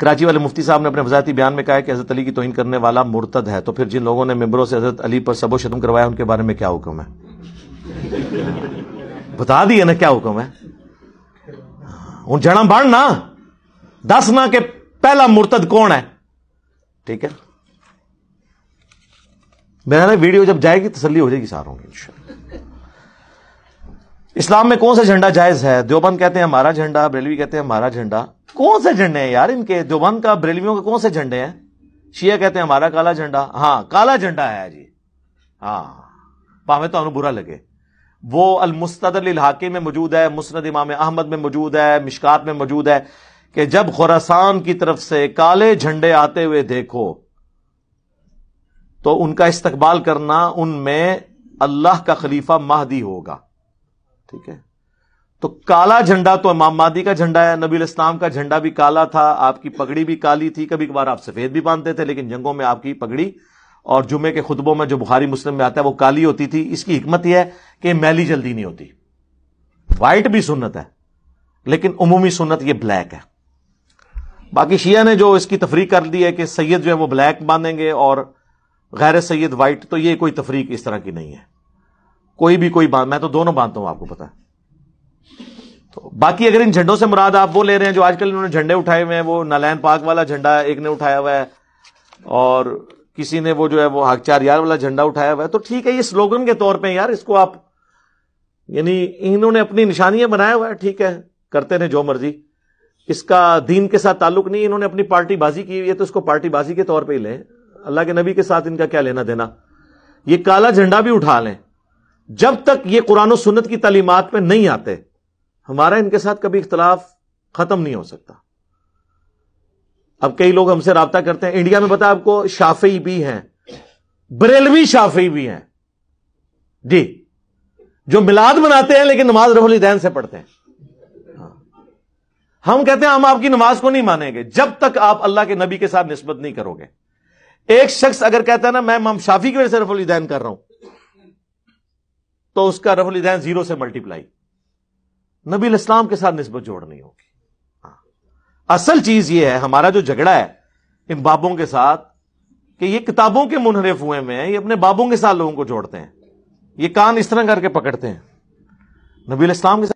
कराची वाले मुफ्ती साहब ने अपने वजाती बयान में कहा कि हजरत अली की तोहन करने वाला मुर्तद है तो फिर जिन लोगों ने मेम्बरों से हजरत अली पर सबो शतम करवाया उनके बारे में क्या हुक्म है बता दिए ना क्या हुक्म है हूं जना बन ना दस ना के पहला मुर्तद कौन है ठीक है मेरा ना वीडियो जब जाएगी तसली हो जाएगी सारों की इस्लाम में कौन सा झंडा जायज है देवबंद कहते हैं हमारा झंडा बरेलवी कहते हैं हमारा झंडा कौन से झंडे हैं यार इनके जोबन का बरेलवियों के कौन से झंडे हैं शिया कहते हैं हमारा काला झंडा हाँ काला झंडा है जी हाँ भावे तो बुरा लगे वो अल मुस्तदर में मौजूद है मुस्द इमाम अहमद में मौजूद है मिशकात में मौजूद है कि जब खुरासान की तरफ से काले झंडे आते हुए देखो तो उनका इस्तेबाल करना उनमें अल्लाह का खलीफा माहदी होगा ठीक है तो काला झंडा तो इमाम मादी का झंडा है नबी इस्लाम का झंडा भी काला था आपकी पगड़ी भी काली थी कभी कभार आप सफेद भी बांधते थे लेकिन जंगों में आपकी पगड़ी और जुमे के खुतबों में जो बुखारी मुस्लिम में आता है वो काली होती थी इसकी हिकमत यह है कि मैली जल्दी नहीं होती वाइट भी सुन्नत है लेकिन उमूमी सुन्नत ये ब्लैक है बाकी शिया ने जो इसकी तफरी कर दी है कि सैयद जो है वो ब्लैक बांधेंगे और गैर सैयद वाइट तो ये कोई तफरीक इस तरह की नहीं है कोई भी कोई मैं तो दोनों बांधता हूं आपको पता है बाकी अगर इन झंडों से मुराद आप वो ले रहे हैं जो आजकल इन्होंने झंडे उठाए हुए हैं वो नालायन पाक वाला झंडा एक ने उठाया हुआ है और किसी ने वो जो है वो हकचार यार वाला झंडा उठाया हुआ है तो ठीक है ये स्लोगन के तौर पे यार इसको आप यानी इन्होंने अपनी निशानियां बनाया हुआ है ठीक है करते रहे जो मर्जी इसका दीन के साथ ताल्लुक नहीं इन्होंने अपनी पार्टी बाजी की हुई है तो इसको पार्टी बाजी के तौर पर ही लें अल्लाह के नबी के साथ इनका क्या लेना देना ये काला झंडा भी उठा लें जब तक ये कुरान सुन्नत की तलीमत पर नहीं आते हमारा इनके साथ कभी इख्तलाफ खत्म नहीं हो सकता अब कई लोग हमसे रबता करते हैं इंडिया में पता आपको शाफी भी हैं बरेलवी शाफी भी हैं जी जो मिलाद मनाते हैं लेकिन नमाज रहुलदैन से पढ़ते हैं हाँ। हम कहते हैं हम आपकी नमाज को नहीं मानेंगे जब तक आप अल्लाह के नबी के साथ निस्बत नहीं करोगे एक शख्स अगर कहता है ना मैं इमाम शाफी की वजह से रफुलदैन कर रहा हूं तो उसका रफुलदैन जीरो से मल्टीप्लाई नबी इस्लाम के साथ नस्बत जोड़नी होगी हाँ। असल चीज यह है हमारा जो झगड़ा है इन बाबों के साथ कि ये किताबों के मुनहरफ हुए में ये अपने बाबों के साथ लोगों को जोड़ते हैं ये कान इस तरह करके पकड़ते हैं नबी इस्लाम के साथ